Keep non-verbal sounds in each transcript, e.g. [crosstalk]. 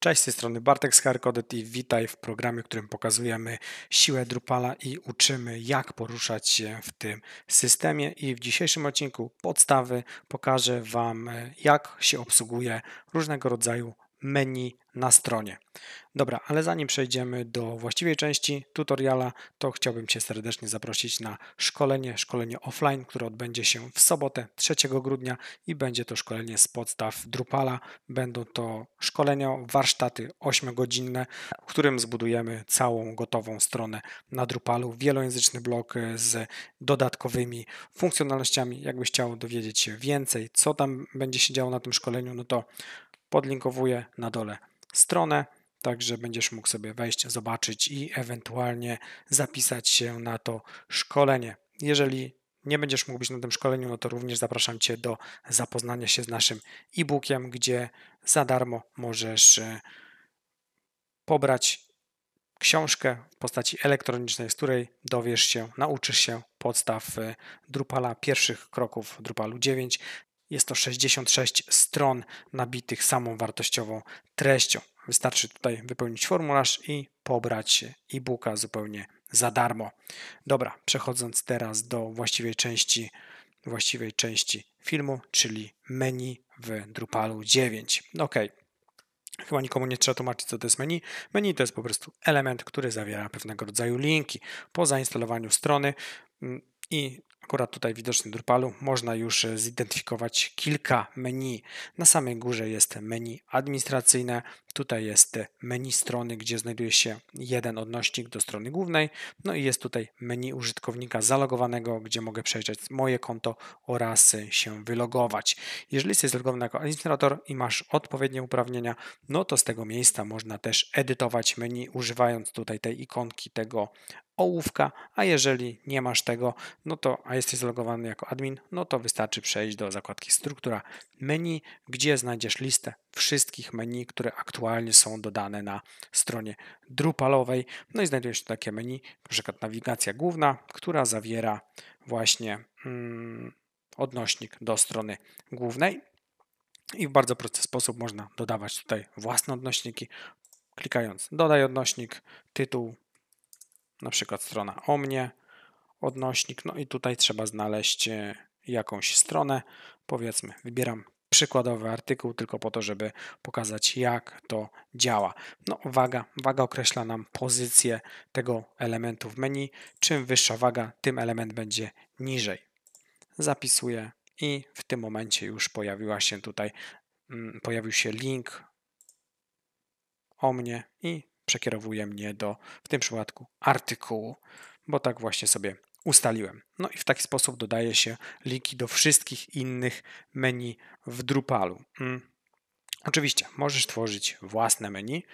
Cześć, z tej strony Bartek z Harkodet i witaj w programie, w którym pokazujemy siłę Drupala i uczymy jak poruszać się w tym systemie i w dzisiejszym odcinku podstawy pokażę Wam e, jak się obsługuje różnego rodzaju menu na stronie. Dobra, ale zanim przejdziemy do właściwej części tutoriala, to chciałbym Cię serdecznie zaprosić na szkolenie, szkolenie offline, które odbędzie się w sobotę 3 grudnia i będzie to szkolenie z podstaw Drupala. Będą to szkolenia, warsztaty 8-godzinne, w którym zbudujemy całą gotową stronę na Drupalu, wielojęzyczny blok e, z dodatkowymi funkcjonalnościami. Jakbyś chciał dowiedzieć się więcej, co tam będzie się działo na tym szkoleniu, no to podlinkowuję na dole stronę, także będziesz mógł sobie wejść, zobaczyć i ewentualnie zapisać się na to szkolenie. Jeżeli nie będziesz mógł być na tym szkoleniu, no to również zapraszam Cię do zapoznania się z naszym e-bookiem, gdzie za darmo możesz e, pobrać książkę w postaci elektronicznej, z której dowiesz się, nauczysz się podstaw e, Drupala, pierwszych kroków Drupalu 9, jest to 66 stron nabitych samą wartościową treścią. Wystarczy tutaj wypełnić formularz i pobrać e-booka zupełnie za darmo. Dobra, przechodząc teraz do właściwej części, właściwej części filmu, czyli menu w Drupalu 9. Ok, Chyba nikomu nie trzeba tłumaczyć, co to jest menu. Menu to jest po prostu element, który zawiera pewnego rodzaju linki. Po zainstalowaniu strony mm, i akurat tutaj widoczny drupalu można już e, zidentyfikować kilka menu. Na samej górze jest menu administracyjne, Tutaj jest menu strony, gdzie znajduje się jeden odnośnik do strony głównej. No i jest tutaj menu użytkownika zalogowanego, gdzie mogę przejrzeć moje konto oraz się wylogować. Jeżeli jesteś zalogowany jako administrator i masz odpowiednie uprawnienia, no to z tego miejsca można też edytować menu używając tutaj tej ikonki tego ołówka, a jeżeli nie masz tego, no to, a jesteś zalogowany jako admin, no to wystarczy przejść do zakładki struktura menu, gdzie znajdziesz listę wszystkich menu, które aktualnie aktualnie są dodane na stronie Drupalowej. No i znajduje się takie menu, na przykład nawigacja główna, która zawiera właśnie mm, odnośnik do strony głównej. I w bardzo prosty sposób można dodawać tutaj własne odnośniki, klikając dodaj odnośnik, tytuł, na przykład strona o mnie, odnośnik, no i tutaj trzeba znaleźć e, jakąś stronę, powiedzmy wybieram przykładowy artykuł, tylko po to, żeby pokazać, jak to działa. No, waga, waga określa nam pozycję tego elementu w menu. Czym wyższa waga, tym element będzie niżej. Zapisuję i w tym momencie już pojawiła się tutaj, mm, pojawił się link o mnie i przekierowuje mnie do, w tym przypadku, artykułu, bo tak właśnie sobie ustaliłem. No i w taki sposób dodaje się linki do wszystkich innych menu w Drupalu. Hmm. Oczywiście możesz tworzyć własne menu,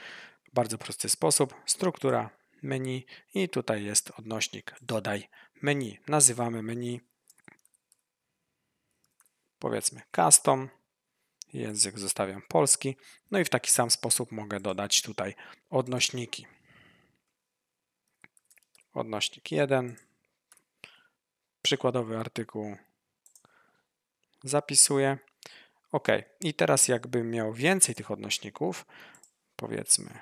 bardzo prosty sposób, struktura menu i tutaj jest odnośnik dodaj menu. Nazywamy menu powiedzmy custom, język zostawiam polski, no i w taki sam sposób mogę dodać tutaj odnośniki. Odnośnik 1, przykładowy artykuł zapisuję. OK. I teraz jakbym miał więcej tych odnośników, powiedzmy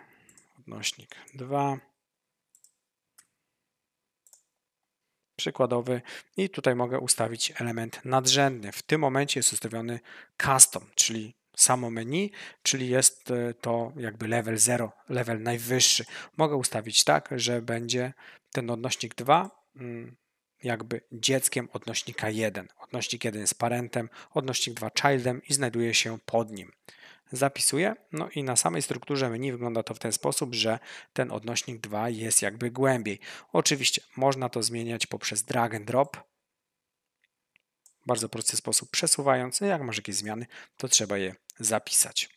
odnośnik 2, przykładowy i tutaj mogę ustawić element nadrzędny. W tym momencie jest ustawiony custom, czyli samo menu, czyli jest e, to jakby level 0, level najwyższy. Mogę ustawić tak, że będzie ten odnośnik 2 jakby dzieckiem odnośnika 1. Odnośnik 1 jest parentem, odnośnik 2 childem i znajduje się pod nim. Zapisuję, no i na samej strukturze menu wygląda to w ten sposób, że ten odnośnik 2 jest jakby głębiej. Oczywiście można to zmieniać poprzez drag and drop, bardzo prosty sposób przesuwając. No jak masz jakieś zmiany, to trzeba je zapisać.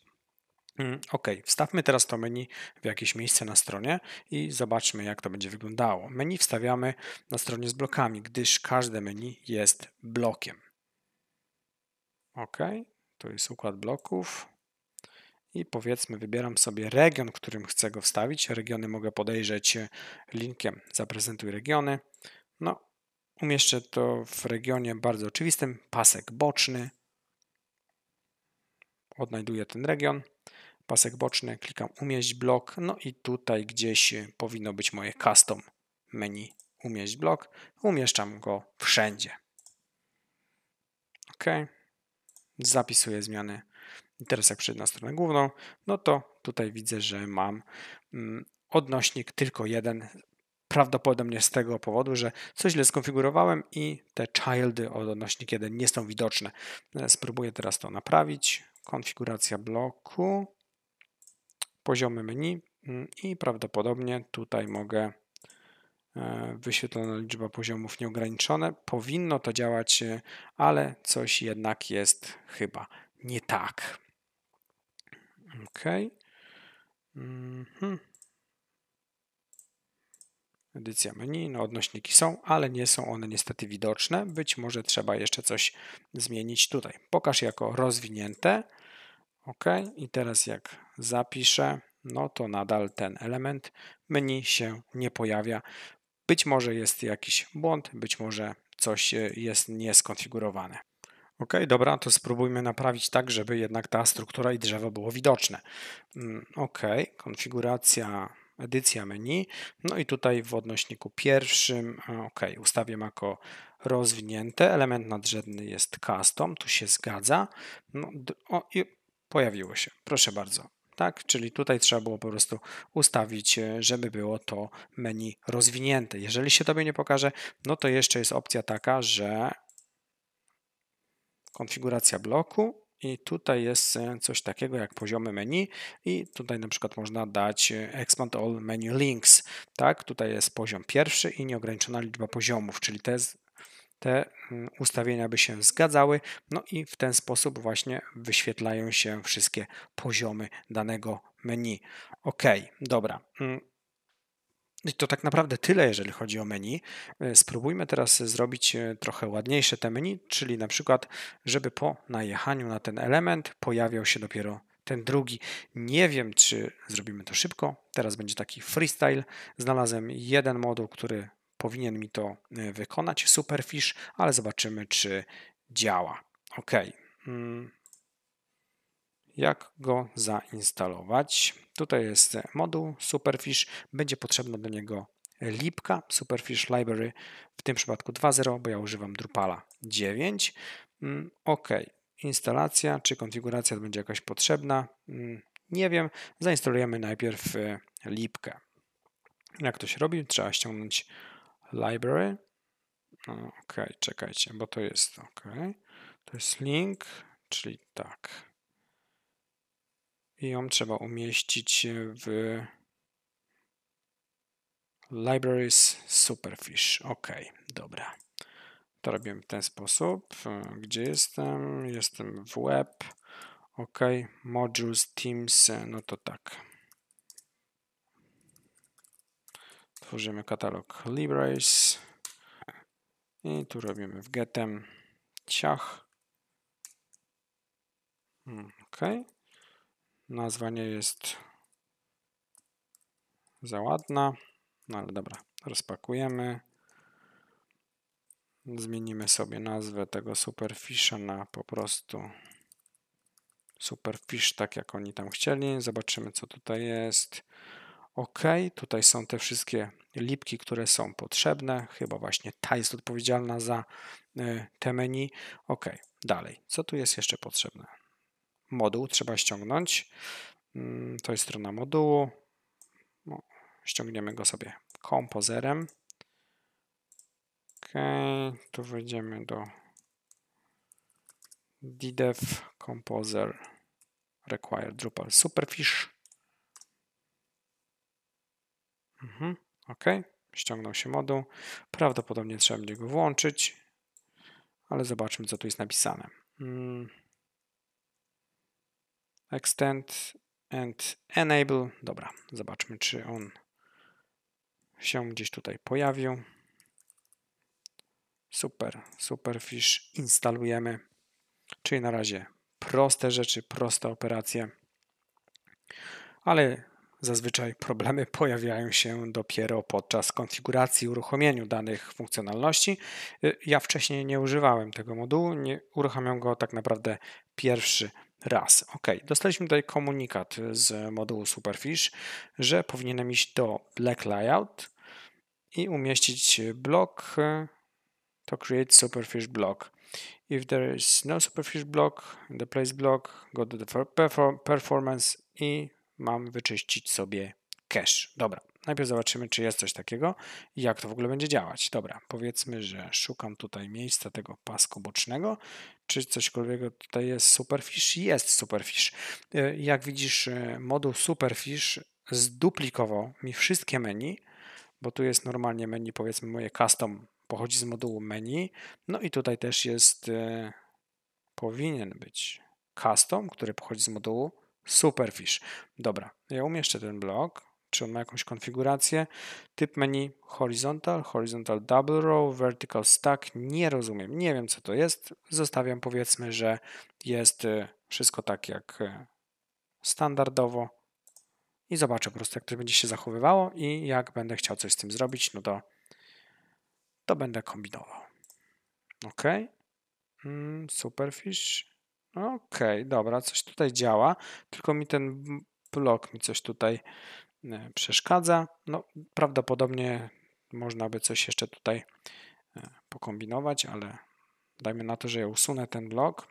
Mm, ok, wstawmy teraz to menu w jakieś miejsce na stronie i zobaczmy, jak to będzie wyglądało. Menu wstawiamy na stronie z blokami, gdyż każde menu jest blokiem. Ok, tu jest układ bloków i powiedzmy wybieram sobie region, którym chcę go wstawić. Regiony mogę podejrzeć linkiem zaprezentuj regiony. No, umieszczę to w regionie bardzo oczywistym, pasek boczny. Odnajduję ten region pasek boczny, klikam umieść blok, no i tutaj gdzieś y, powinno być moje custom menu umieść blok, umieszczam go wszędzie. OK, zapisuję zmiany. I teraz jak przejdę na stronę główną, no to tutaj widzę, że mam mm, odnośnik tylko jeden, prawdopodobnie z tego powodu, że coś źle skonfigurowałem i te childy od odnośnik jeden nie są widoczne. E, spróbuję teraz to naprawić. Konfiguracja bloku poziomy menu mm, i prawdopodobnie tutaj mogę e, wyświetlona liczba poziomów nieograniczone. Powinno to działać, e, ale coś jednak jest chyba nie tak. OK. Mhm. Edycja menu, no odnośniki są, ale nie są one niestety widoczne. Być może trzeba jeszcze coś zmienić tutaj. Pokaż jako rozwinięte OK. I teraz jak zapiszę, no to nadal ten element menu się nie pojawia. Być może jest jakiś błąd, być może coś e, jest nieskonfigurowane. OK, dobra, to spróbujmy naprawić tak, żeby jednak ta struktura i drzewo było widoczne. Mm, OK, konfiguracja, edycja menu. No i tutaj w odnośniku pierwszym, e, OK, ustawiam jako rozwinięte. Element nadrzędny jest custom, tu się zgadza. No, o, pojawiło się. Proszę bardzo. Tak, czyli tutaj trzeba było po prostu ustawić, e, żeby było to menu rozwinięte. Jeżeli się Tobie nie pokaże, no to jeszcze jest opcja taka, że konfiguracja bloku i tutaj jest e, coś takiego jak poziomy menu i tutaj na przykład można dać e, expand all menu links, tak? Tutaj jest poziom pierwszy i nieograniczona liczba poziomów, czyli to jest te mm, ustawienia by się zgadzały, no i w ten sposób właśnie wyświetlają się wszystkie poziomy danego menu. Ok, dobra. Mm. I to tak naprawdę tyle, jeżeli chodzi o menu. Y, spróbujmy teraz zrobić y, trochę ładniejsze te menu, czyli na przykład, żeby po najechaniu na ten element pojawiał się dopiero ten drugi. Nie wiem, czy zrobimy to szybko. Teraz będzie taki freestyle. Znalazłem jeden moduł, który powinien mi to e, wykonać, Superfish, ale zobaczymy, czy działa. OK. Mm. Jak go zainstalować? Tutaj jest moduł Superfish, będzie potrzebna do niego lipka Superfish Library, w tym przypadku 2.0, bo ja używam Drupala 9. Mm, OK. Instalacja czy konfiguracja będzie jakaś potrzebna? Mm, nie wiem. Zainstalujemy najpierw e, lipkę. Jak to się robi? Trzeba ściągnąć library. No, ok, czekajcie, bo to jest ok. To jest link, czyli tak. I ją trzeba umieścić w libraries superfish. Ok, dobra. To robimy w ten sposób. Gdzie jestem? Jestem w web. Ok, modules teams, no to tak. Tworzymy katalog libraries i tu robimy w getem ciach. Hmm, ok. Nazwa nie jest za ładna, no ale dobra, rozpakujemy. Zmienimy sobie nazwę tego Superfisha na po prostu Superfish, tak jak oni tam chcieli. Zobaczymy, co tutaj jest. OK, tutaj są te wszystkie lipki, które są potrzebne. Chyba właśnie ta jest odpowiedzialna za e, te menu. OK, dalej. Co tu jest jeszcze potrzebne? Moduł trzeba ściągnąć. Mm, to jest strona modułu. No, ściągniemy go sobie kompozerem. OK, tu wejdziemy do DDEV Composer require Drupal Superfish. Mhm, ok, ściągnął się moduł. Prawdopodobnie trzeba będzie go włączyć, ale zobaczmy, co tu jest napisane. Mm. Extend and enable. Dobra, zobaczmy, czy on się gdzieś tutaj pojawił. Super, super, fish instalujemy. Czyli na razie proste rzeczy, proste operacje, ale Zazwyczaj problemy [laughs] pojawiają się dopiero podczas konfiguracji uruchomieniu danych funkcjonalności. Y, ja wcześniej nie używałem tego modułu, nie uruchamiam go tak naprawdę pierwszy raz. Ok, dostaliśmy tutaj komunikat z modułu Superfish, że powinienem iść do Black Layout i umieścić blok to create Superfish block. If there is no Superfish block, the place block, go do the performance i mam wyczyścić sobie cache. Dobra, najpierw zobaczymy, czy jest coś takiego i jak to w ogóle będzie działać. Dobra, powiedzmy, że szukam tutaj miejsca tego pasku bocznego, czy cośkolwiek tutaj jest Superfish? Jest Superfish. E, jak widzisz, e, moduł Superfish zduplikował mi wszystkie menu, bo tu jest normalnie menu, powiedzmy moje custom pochodzi z modułu menu, no i tutaj też jest, e, powinien być custom, który pochodzi z modułu Superfish. Dobra, ja umieszczę ten blok. Czy on ma jakąś konfigurację? Typ menu horizontal, horizontal double row, vertical stack. Nie rozumiem, nie wiem co to jest. Zostawiam powiedzmy, że jest y, wszystko tak jak y, standardowo i zobaczę po prostu jak to będzie się zachowywało i jak będę chciał coś z tym zrobić, no to to będę kombinował. Ok. Mm, superfish. Okej, okay, dobra, coś tutaj działa, tylko mi ten blok mi coś tutaj e, przeszkadza. No, prawdopodobnie można by coś jeszcze tutaj e, pokombinować, ale dajmy na to, że ja usunę ten blok.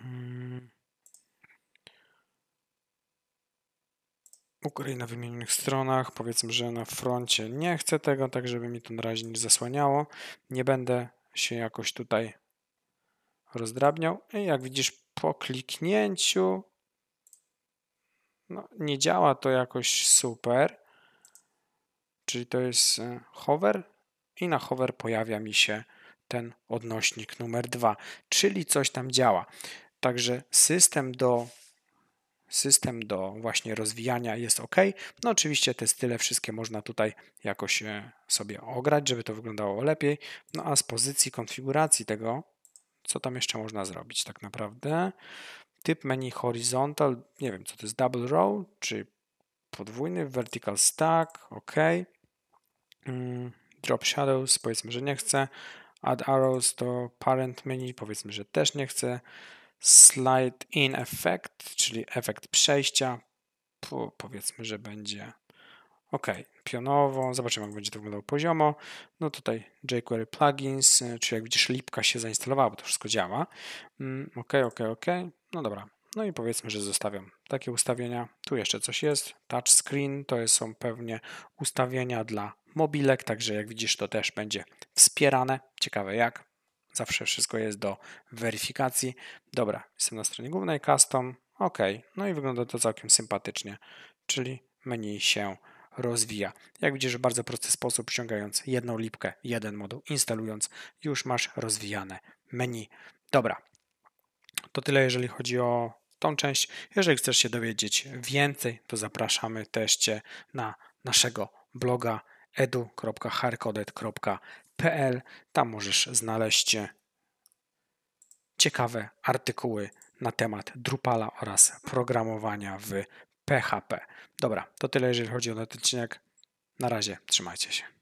Mm. Ukryj na wymienionych stronach, powiedzmy, że na froncie nie chcę tego, tak żeby mi to na razie nie zasłaniało. Nie będę się jakoś tutaj rozdrabniał. I jak widzisz, po kliknięciu no, nie działa to jakoś super. Czyli to jest e, hover i na hover pojawia mi się ten odnośnik numer dwa, czyli coś tam działa. Także system do system do właśnie rozwijania jest ok. No oczywiście te style wszystkie można tutaj jakoś e, sobie ograć, żeby to wyglądało lepiej. No a z pozycji konfiguracji tego co tam jeszcze można zrobić tak naprawdę? Typ menu horizontal, nie wiem co to jest, double row czy podwójny, vertical stack, ok. Mm, drop shadows, powiedzmy, że nie chcę. Add arrows to parent menu, powiedzmy, że też nie chcę. Slide in effect, czyli efekt przejścia, powiedzmy, że będzie ok. Zobaczymy, jak będzie to wyglądało poziomo. No tutaj jQuery plugins, e, czyli jak widzisz, lipka się zainstalowała, bo to wszystko działa. OK, OK, OK. No dobra. No i powiedzmy, że zostawiam takie ustawienia. Tu jeszcze coś jest. Touch screen to są pewnie ustawienia dla mobilek, także jak widzisz, to też będzie wspierane. Ciekawe jak. Zawsze wszystko jest do weryfikacji. Dobra, jestem na stronie głównej custom. OK, no i wygląda to całkiem sympatycznie, czyli menu się rozwija. Jak widzisz, w bardzo prosty sposób, ściągając jedną lipkę, jeden moduł, instalując, już masz rozwijane menu. Dobra, to tyle, jeżeli chodzi o tą część. Jeżeli chcesz się dowiedzieć więcej, to zapraszamy też Cię na naszego bloga edu.harkodet.pl. Tam możesz znaleźć ciekawe artykuły na temat Drupala oraz programowania w PHP. Dobra, to tyle, jeżeli chodzi o ten odcinek. Na razie, trzymajcie się.